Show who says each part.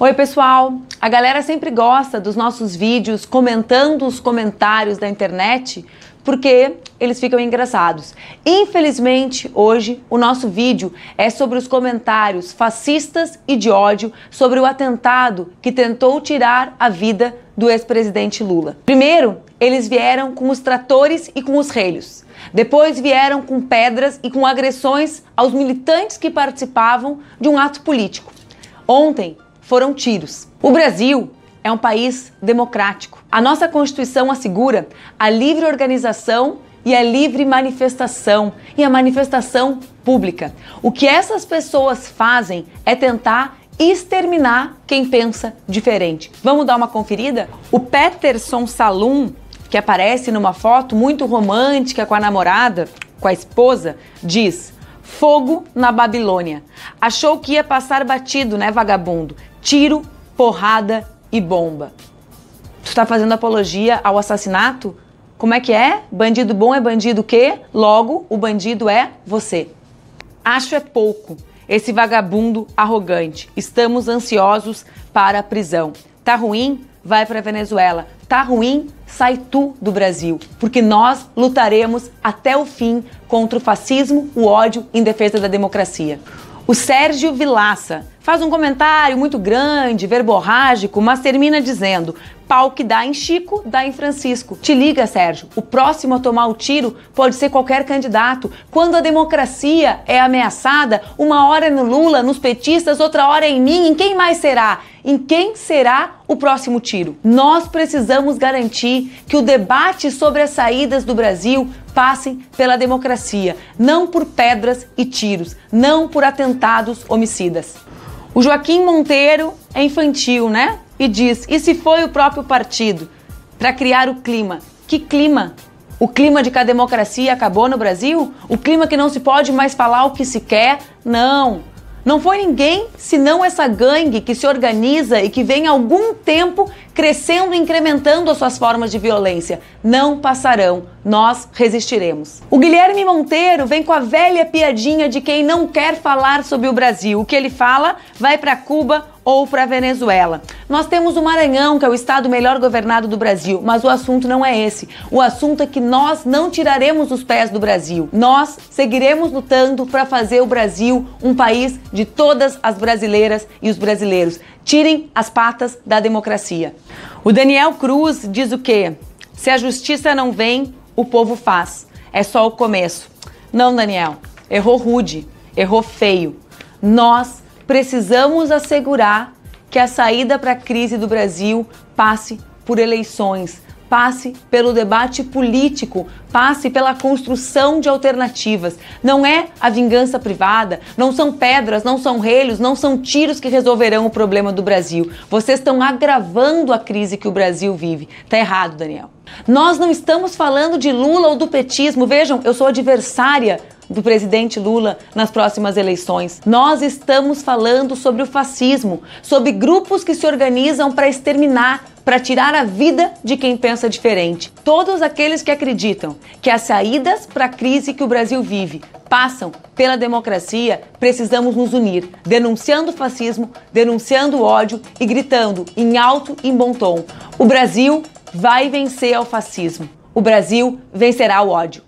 Speaker 1: Oi, pessoal! A galera sempre gosta dos nossos vídeos comentando os comentários da internet porque eles ficam engraçados. Infelizmente, hoje o nosso vídeo é sobre os comentários fascistas e de ódio sobre o atentado que tentou tirar a vida do ex-presidente Lula. Primeiro, eles vieram com os tratores e com os relhos. Depois vieram com pedras e com agressões aos militantes que participavam de um ato político. Ontem, foram tiros. O Brasil é um país democrático. A nossa Constituição assegura a livre organização e a livre manifestação e a manifestação pública. O que essas pessoas fazem é tentar exterminar quem pensa diferente. Vamos dar uma conferida? O Peterson Salum, que aparece numa foto muito romântica com a namorada, com a esposa, diz: Fogo na Babilônia. Achou que ia passar batido, né, vagabundo? tiro, porrada e bomba. Tu tá fazendo apologia ao assassinato? Como é que é? Bandido bom é bandido que, logo, o bandido é você. Acho é pouco esse vagabundo arrogante. Estamos ansiosos para a prisão. Tá ruim? Vai para Venezuela. Tá ruim? Sai tu do Brasil, porque nós lutaremos até o fim contra o fascismo, o ódio em defesa da democracia. O Sérgio Vilaça Faz um comentário muito grande, verborrágico, mas termina dizendo: pau que dá em Chico, dá em Francisco. Te liga, Sérgio, o próximo a tomar o tiro pode ser qualquer candidato. Quando a democracia é ameaçada, uma hora é no Lula, nos petistas, outra hora é em mim, em quem mais será? Em quem será o próximo tiro? Nós precisamos garantir que o debate sobre as saídas do Brasil passe pela democracia, não por pedras e tiros, não por atentados homicidas. O Joaquim Monteiro é infantil, né? E diz: e se foi o próprio partido para criar o clima? Que clima? O clima de que a democracia acabou no Brasil? O clima que não se pode mais falar o que se quer? Não. Não foi ninguém senão essa gangue que se organiza e que vem há algum tempo crescendo e incrementando as suas formas de violência. Não passarão, nós resistiremos. O Guilherme Monteiro vem com a velha piadinha de quem não quer falar sobre o Brasil. O que ele fala vai para Cuba ou para Venezuela. Nós temos o Maranhão, que é o estado melhor governado do Brasil, mas o assunto não é esse. O assunto é que nós não tiraremos os pés do Brasil. Nós seguiremos lutando para fazer o Brasil um país de todas as brasileiras e os brasileiros. Tirem as patas da democracia. O Daniel Cruz diz o quê? Se a justiça não vem, o povo faz. É só o começo. Não, Daniel, errou rude, errou feio. Nós precisamos assegurar que a saída para a crise do Brasil passe por eleições, passe pelo debate político, passe pela construção de alternativas. Não é a vingança privada, não são pedras, não são relhos, não são tiros que resolverão o problema do Brasil. Vocês estão agravando a crise que o Brasil vive. Tá errado, Daniel. Nós não estamos falando de Lula ou do petismo. Vejam, eu sou adversária do presidente Lula nas próximas eleições. Nós estamos falando sobre o fascismo, sobre grupos que se organizam para exterminar, para tirar a vida de quem pensa diferente. Todos aqueles que acreditam que as saídas para a crise que o Brasil vive passam pela democracia, precisamos nos unir, denunciando o fascismo, denunciando o ódio e gritando em alto e em bom tom: o Brasil vai vencer ao fascismo. O Brasil vencerá o ódio.